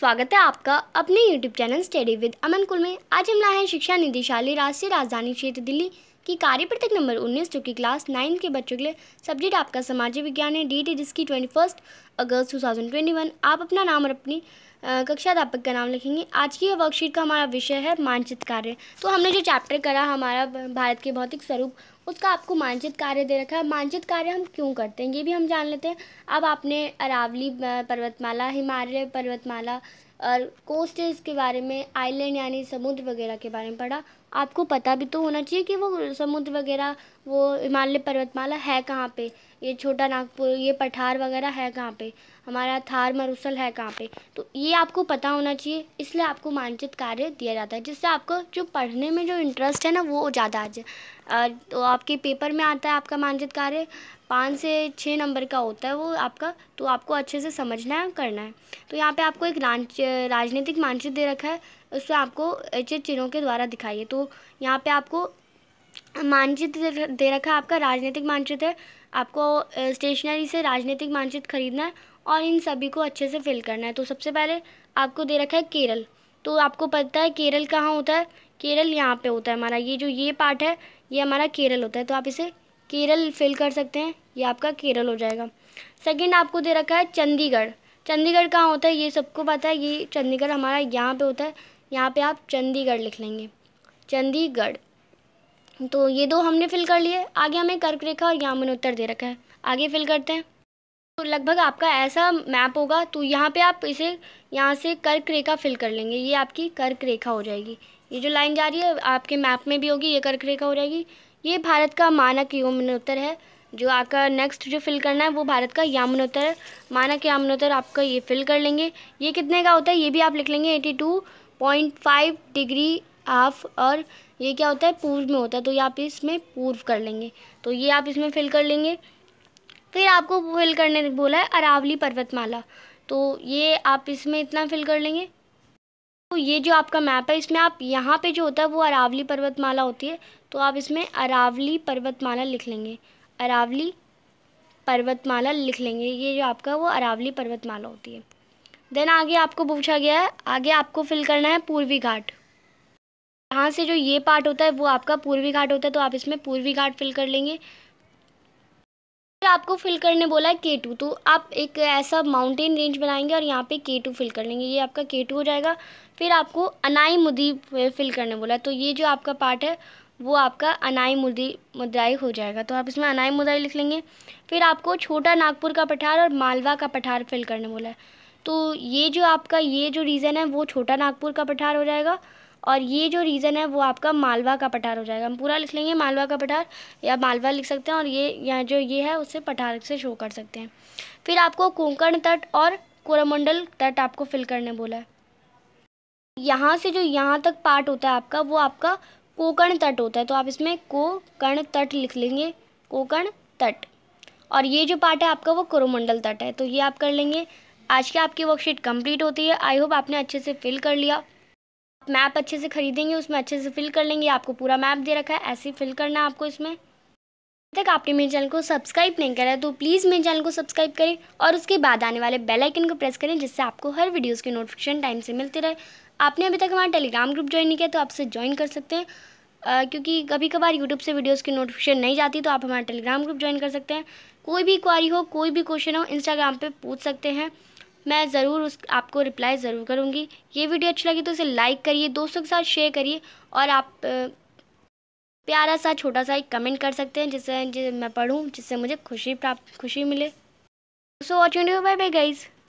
स्वागत है आपका अपने YouTube channel study with Aman कुल में आज हम लाए हैं शिक्षा निदेशालय राष्ट्रीय राजधानी क्षेत्र दिल्ली की कार्य प्रत्येक नंबर 19 जो कि क्लास नाइन्थ के बच्चों के लिए सब्जेक्ट आपका सामाजिक विज्ञान है डेट है जिसकी ट्वेंटी फर्स्ट अगस्त वन आप अपना नाम और अपनी कक्षा अध्यापक का नाम लिखेंगे आज की वर्कशीट का हमारा विषय है मानचित्र कार्य तो हमने जो चैप्टर करा हमारा भारत के भौतिक स्वरूप उसका आपको मानचित कार्य दे रखा है मानचित कार्य हम क्यों करते हैं ये भी हम जान लेते हैं अब आपने अरावली पर्वतमाला हिमालय पर्वतमाला और कोस्टेज के बारे में आइलैंड यानी समुद्र वगैरह के बारे में पढ़ा आपको पता भी तो होना चाहिए कि वो समुद्र वगैरह वो हिमालय पर्वतमाला है कहाँ पे ये छोटा नागपुर ये पठार वगैरह है कहाँ पे हमारा थार मरुसल है कहाँ पे तो ये आपको पता होना चाहिए इसलिए आपको मानचित कार्य दिया जाता है जिससे आपको जो पढ़ने में जो इंटरेस्ट है ना वो ज़्यादा आ जाए तो आपके पेपर में आता है आपका मानचित कार्य पाँच से छः नंबर का होता है वो आपका तो आपको अच्छे से समझना है करना है तो यहाँ पे आपको एक राजनीतिक मानचित्र दे रखा है उसमें आपको ऐसे चिन्हों के द्वारा दिखाइए तो यहाँ पे आपको मानचित्र दे रखा है आपका राजनीतिक मानचित्र है आपको स्टेशनरी से राजनीतिक मानचित्र खरीदना है और इन सभी को अच्छे से फिल करना है तो सबसे पहले आपको दे रखा है केरल तो आपको पता है केरल कहाँ होता है केरल यहाँ पे होता है हमारा ये जो ये पार्ट है ये हमारा केरल होता है तो आप इसे केरल फिल कर सकते हैं ये आपका केरल हो जाएगा सेकंड आपको दे रखा है चंडीगढ़ चंडीगढ़ कहाँ होता है ये सबको पता है ये चंडीगढ़ हमारा यहाँ पे होता है यहाँ पे आप चंडीगढ़ लिख लेंगे चंडीगढ़ तो ये दो हमने फिल कर लिए आगे हमें कर्क रेखा और यामुन उत्तर दे रखा है आगे फिल करते हैं तो लगभग आपका ऐसा मैप होगा तो यहाँ पे आप इसे यहाँ से कर्क रेखा फिल कर लेंगे ये आपकी कर्क रेखा हो जाएगी ये जो लाइन जा रही है आपके मैप में भी होगी ये कर्क रेखा हो जाएगी ये भारत का मानक यमुनोत्तर है जो आपका नेक्स्ट जो फिल करना है वो भारत का यामुनोत्तर है मानक यमुनोत्तर आपका ये फिल कर लेंगे ये कितने का होता है ये भी आप लिख लेंगे eighty two point five degree half और ये क्या होता है पूर्व में होता है तो ये आप इसमें पूर्व कर लेंगे तो ये आप इसमें फिल कर लेंगे फिर आपको फिल करने बोला है अरावली पर्वतमाला तो ये आप इसमें इतना फिल कर लेंगे तो ये जो आपका मैप है इसमें आप यहाँ पे जो होता है वो अरावली पर्वतमाला होती है तो आप इसमें अरावली पर्वतमाला लिख लेंगे अरावली पर्वतमाला लिख लेंगे ये जो आपका वो अरावली पर्वतमाला होती है देन आगे आपको पूछा गया है आगे आपको फिल करना है पूर्वी घाट यहाँ से जो ये पार्ट होता है वो आपका पूर्वी घाट होता है तो आप इसमें पूर्वी घाट फिल कर लेंगे आपको फिल करने बोला है के टू तो आप एक ऐसा माउंटेन रेंज बनाएंगे और यहाँ पे के टू फिल कर लेंगे ये आपका के टू हो जाएगा फिर आपको अनाई मुदी फिल करने बोला है तो ये जो आपका पार्ट है वो आपका अनाई मुदी मुद्राई हो जाएगा तो आप इसमें अनाई मुद्राई लिख लेंगे फिर आपको छोटा नागपुर का पठार और मालवा का पठार फिल करने बोला है तो ये जो आपका ये जो रीज़न है वो छोटा नागपुर का पठार हो जाएगा और ये जो रीज़न है वो आपका मालवा का पठार हो जाएगा हम पूरा लिख लेंगे मालवा का पठार या मालवा लिख सकते हैं और ये यहाँ जो ये है उसे पठार से शो कर सकते हैं फिर आपको कोंकण तट और कोरमंडल तट आपको फिल करने बोला है यहाँ से जो यहाँ तक पार्ट होता है आपका वो आपका कोकण तट होता है तो आप इसमें कोकण तट लिख लेंगे कोकण तट और ये जो पार्ट है आपका वो कोरोमंडल तट है तो ये आप कर लेंगे आज की आपकी वर्कशीट कंप्लीट होती है आई होप आपने अच्छे से फिल कर लिया मैप अच्छे से खरीदेंगे उसमें अच्छे से फिल कर लेंगे आपको पूरा मैप दे रखा है ऐसे ही फिल करना है आपको इसमें तक आपने मेरे चैनल को सब्सक्राइब नहीं करा है तो प्लीज़ मेरे चैनल को सब्सक्राइब करें और उसके बाद आने वाले बेल आइकन को प्रेस करें जिससे आपको हर वीडियोस के नोटिफिकेशन टाइम से मिलते रहे आपने अभी तक हमारा टेलीग्राम ग्रुप ज्वाइन नहीं किया तो आपसे ज्वाइन कर सकते हैं क्योंकि कभी कभार यूट्यूब से वीडियोस की नोटिफिकेशन नहीं जाती तो आप हमारा टेलीग्राम ग्रुप ज्वाइन कर सकते हैं कोई भी क्वारी हो कोई भी क्वेश्चन हो इंस्टाग्राम पर पूछ सकते हैं मैं ज़रूर उस आपको रिप्लाई ज़रूर करूँगी ये वीडियो अच्छी लगी तो इसे लाइक करिए दोस्तों के साथ शेयर करिए और आप प्यारा सा छोटा सा एक कमेंट कर सकते हैं जिससे मैं पढ़ूँ जिससे मुझे खुशी प्राप्त खुशी मिले so watching bye bye guys